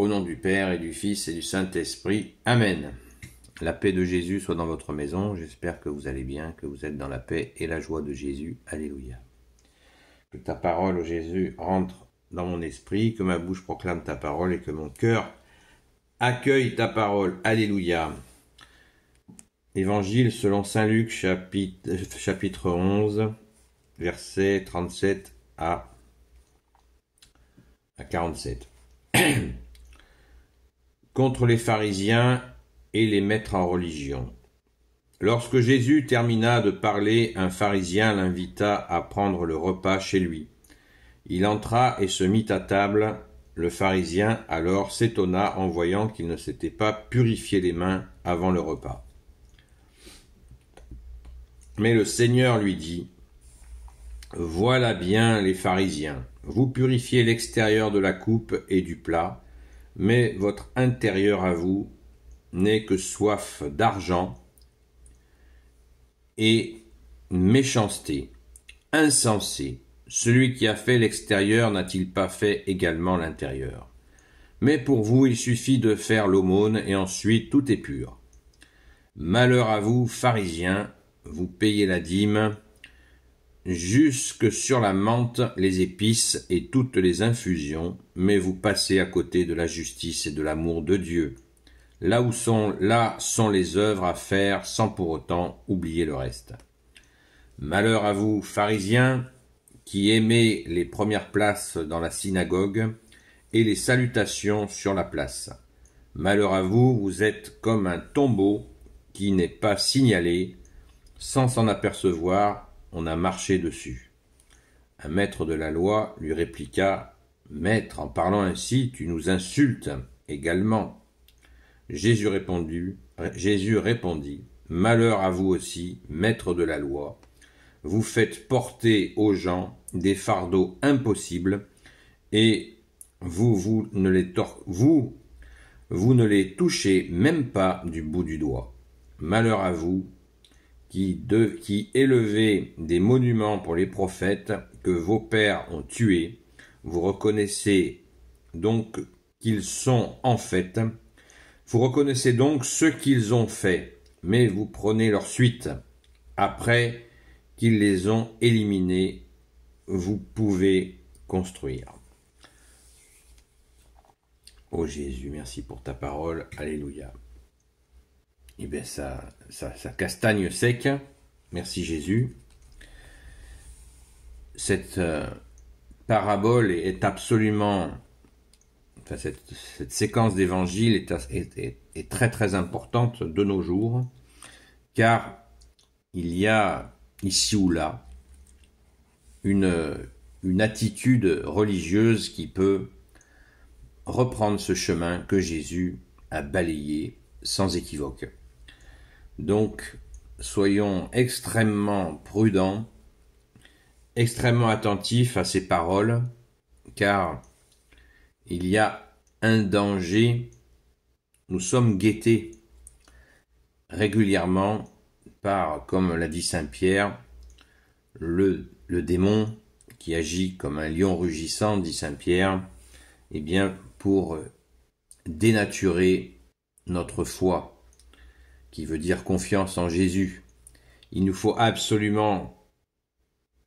Au nom du Père et du Fils et du Saint-Esprit. Amen. La paix de Jésus soit dans votre maison. J'espère que vous allez bien, que vous êtes dans la paix et la joie de Jésus. Alléluia. Que ta parole, Jésus, rentre dans mon esprit, que ma bouche proclame ta parole et que mon cœur accueille ta parole. Alléluia. Évangile selon Saint Luc chapitre, 11, euh, versets 37 à 47. contre les pharisiens et les maîtres en religion. Lorsque Jésus termina de parler, un pharisien l'invita à prendre le repas chez lui. Il entra et se mit à table. Le pharisien alors s'étonna en voyant qu'il ne s'était pas purifié les mains avant le repas. Mais le Seigneur lui dit, Voilà bien les pharisiens, vous purifiez l'extérieur de la coupe et du plat, mais votre intérieur à vous n'est que soif d'argent et méchanceté, insensé. Celui qui a fait l'extérieur n'a-t-il pas fait également l'intérieur Mais pour vous, il suffit de faire l'aumône et ensuite tout est pur. Malheur à vous, pharisiens, vous payez la dîme, jusque sur la menthe, les épices et toutes les infusions, mais vous passez à côté de la justice et de l'amour de Dieu. Là où sont là sont les œuvres à faire sans pour autant oublier le reste. Malheur à vous, pharisiens, qui aimez les premières places dans la synagogue et les salutations sur la place. Malheur à vous, vous êtes comme un tombeau qui n'est pas signalé, sans s'en apercevoir on a marché dessus. Un maître de la loi lui répliqua Maître, en parlant ainsi, tu nous insultes également. Jésus répondit, Jésus répondit Malheur à vous aussi, maître de la loi. Vous faites porter aux gens des fardeaux impossibles et vous, vous, ne les vous, vous ne les touchez même pas du bout du doigt. Malheur à vous, qui, de, des monuments pour les prophètes que vos pères ont tués, vous reconnaissez donc qu'ils sont en fait, vous reconnaissez donc ce qu'ils ont fait, mais vous prenez leur suite. Après qu'ils les ont éliminés, vous pouvez construire. Ô Jésus, merci pour ta parole. Alléluia. Et eh bien, ça, castagne sec. Merci Jésus. Cette euh, parabole est absolument... Enfin, cette, séquence d'évangile est, est, très très importante de nos jours, car il y a ici ou là une, une attitude religieuse qui peut reprendre ce chemin que Jésus a balayé sans équivoque. Donc, soyons extrêmement prudents, extrêmement attentifs à ces paroles, car il y a un danger. Nous sommes guettés régulièrement par, comme l'a dit Saint Pierre, le, démon qui agit comme un lion rugissant, dit Saint Pierre, eh bien, pour dénaturer notre foi qui veut dire confiance en Jésus. Il nous faut absolument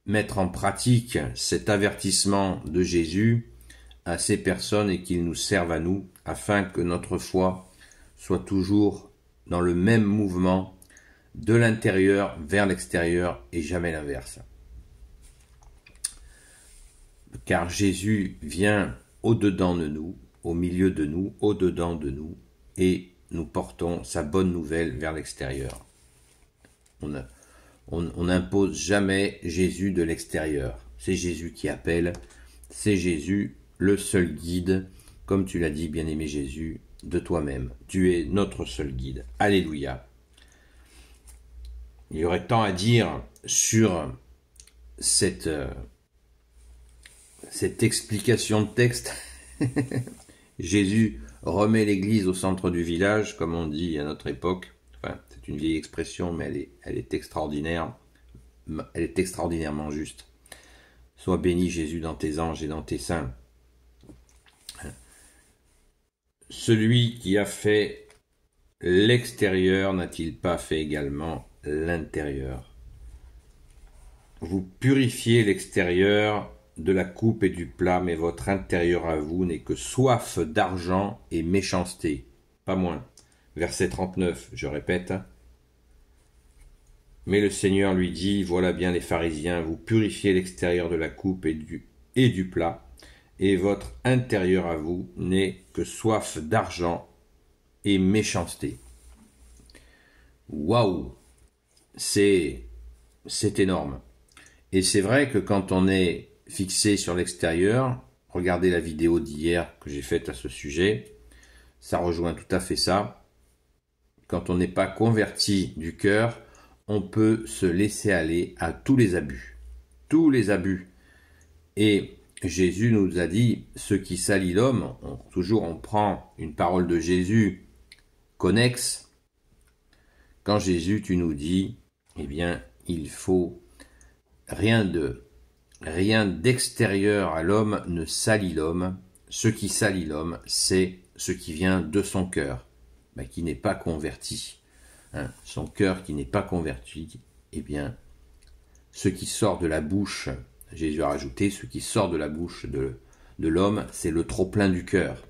mettre en pratique cet avertissement de Jésus à ces personnes et qu'ils nous servent à nous, afin que notre foi soit toujours dans le même mouvement de l'intérieur vers l'extérieur et jamais l'inverse. Car Jésus vient au-dedans de nous, au milieu de nous, au-dedans de nous, et nous portons sa bonne nouvelle vers l'extérieur. On, n'impose jamais Jésus de l'extérieur. C'est Jésus qui appelle, c'est Jésus le seul guide, comme tu l'as dit, bien-aimé Jésus, de toi-même. Tu es notre seul guide. Alléluia. Il y aurait tant à dire sur cette euh, explication de texte. Jésus remet l'église au centre du village, comme on dit à notre époque. c'est une vieille expression, mais elle est, elle est extraordinaire. Elle est extraordinairement juste. Sois béni Jésus dans tes anges et dans tes saints. Celui qui a fait l'extérieur n'a-t-il pas fait également l'intérieur Vous purifiez l'extérieur de la coupe et du plat, mais votre intérieur à vous n'est que soif d'argent et méchanceté, pas moins. Verset 39, je répète. Mais le Seigneur lui dit, voilà bien les pharisiens, vous purifiez l'extérieur de la coupe et du, et du plat, et votre intérieur à vous n'est que soif d'argent et méchanceté. Waouh C'est c'est énorme. Et c'est vrai que quand on est fixé sur l'extérieur, regardez la vidéo d'hier que j'ai faite à ce sujet, ça rejoint tout à fait ça. Quand on n'est pas converti du cœur, on peut se laisser aller à tous les abus. Tous les abus. Et Jésus nous a dit, ce qui salit l'homme, toujours on prend une parole de Jésus connexe. Quand Jésus, tu nous dis, eh bien, il faut rien de Rien d'extérieur à l'homme ne salit l'homme. Ce qui salit l'homme, c'est ce qui vient de son cœur, qui n'est pas converti. Hein, son cœur qui n'est pas converti, eh bien, ce qui sort de la bouche, Jésus a rajouté, ce qui sort de la bouche de, de l'homme, c'est le trop-plein du cœur.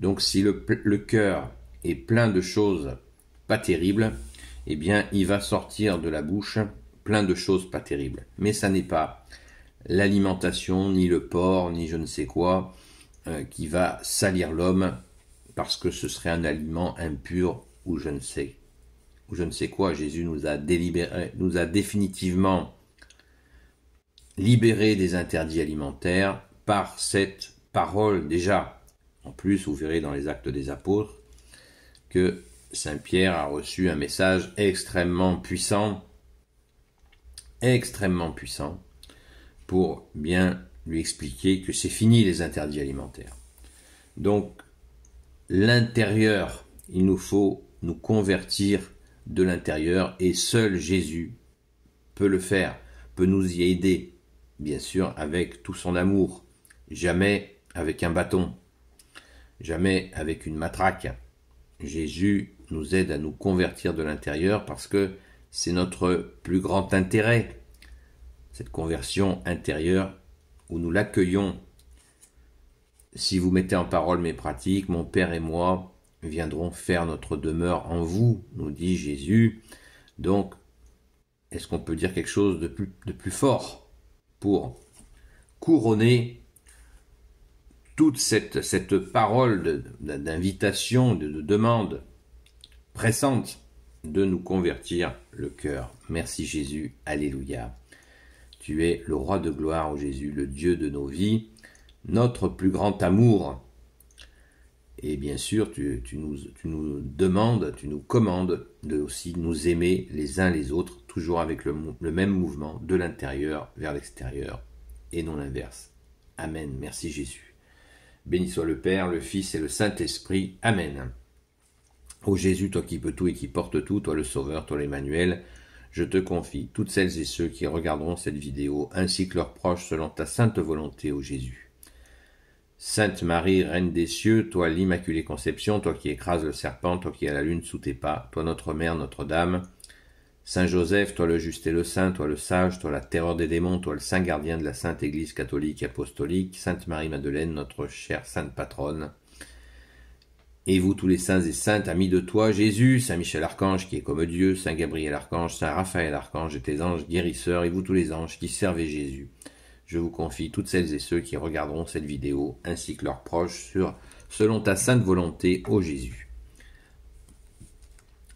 Donc si le, le cœur est plein de choses pas terribles, eh bien, il va sortir de la bouche plein de choses pas terribles. Mais ça n'est pas l'alimentation, ni le porc, ni je ne sais quoi, euh, qui va salir l'homme parce que ce serait un aliment impur ou je ne sais ou je ne sais quoi. Jésus nous a délibéré, nous a définitivement libéré des interdits alimentaires par cette parole déjà. En plus, vous verrez dans les actes des apôtres que Saint Pierre a reçu un message extrêmement puissant, extrêmement puissant, pour bien lui expliquer que c'est fini les interdits alimentaires. Donc, l'intérieur, il nous faut nous convertir de l'intérieur et seul Jésus peut le faire, peut nous y aider, bien sûr, avec tout son amour, jamais avec un bâton, jamais avec une matraque. Jésus nous aide à nous convertir de l'intérieur parce que c'est notre plus grand intérêt cette conversion intérieure où nous l'accueillons. Si vous mettez en parole mes pratiques, mon Père et moi viendrons faire notre demeure en vous, nous dit Jésus. Donc, est-ce qu'on peut dire quelque chose de plus, fort pour couronner toute cette, cette parole d'invitation, de demande pressante de nous convertir le cœur. Merci Jésus, Alléluia. Tu es le roi de gloire, ô Jésus, le Dieu de nos vies, notre plus grand amour. Et bien sûr, tu, nous, demandes, tu nous commandes de aussi nous aimer les uns les autres, toujours avec le, même mouvement de l'intérieur vers l'extérieur, et non l'inverse. Amen. Merci Jésus. Béni soit le Père, le Fils et le Saint-Esprit. Amen. Ô Jésus, toi qui peux tout et qui portes tout, toi le Sauveur, toi l'Emmanuel, je te confie toutes celles et ceux qui regarderont cette vidéo, ainsi que leurs proches, selon ta sainte volonté, ô Jésus. Sainte Marie, Reine des cieux, toi l'Immaculée Conception, toi qui écrases le serpent, toi qui as la lune sous tes pas, toi notre Mère, Notre-Dame, Saint Joseph, toi le juste et le saint, toi le sage, toi la terreur des démons, toi le saint gardien de la Sainte Église catholique et apostolique, Sainte Marie-Madeleine, notre chère Sainte Patronne, et vous tous les saints et saintes, amis de toi, Jésus, Saint Michel Archange, qui est comme Dieu, Saint Gabriel Archange, Saint Raphaël Archange, et tes anges guérisseurs, et vous tous les anges qui servez Jésus, je vous confie toutes celles et ceux qui regarderont cette vidéo, ainsi que leurs proches, sur, selon ta sainte volonté, ô Jésus.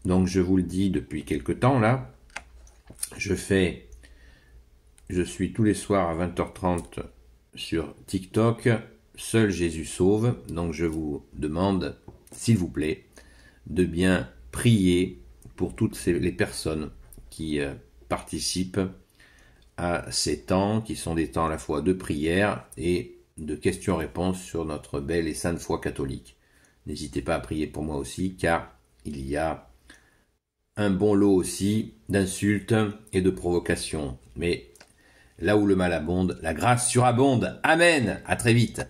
Donc je vous le dis depuis quelque temps là, je fais, je suis tous les soirs à 20h30 sur TikTok, seul Jésus sauve, donc je vous demande s'il vous plaît, de bien prier pour toutes les personnes qui euh, participent à ces temps, qui sont des temps à la fois de prière et de questions-réponses sur notre belle et sainte foi catholique. N'hésitez pas à prier pour moi aussi, car il y a un bon lot aussi d'insultes et de provocations. Mais là où le mal abonde, la grâce surabonde. Amen. À très vite.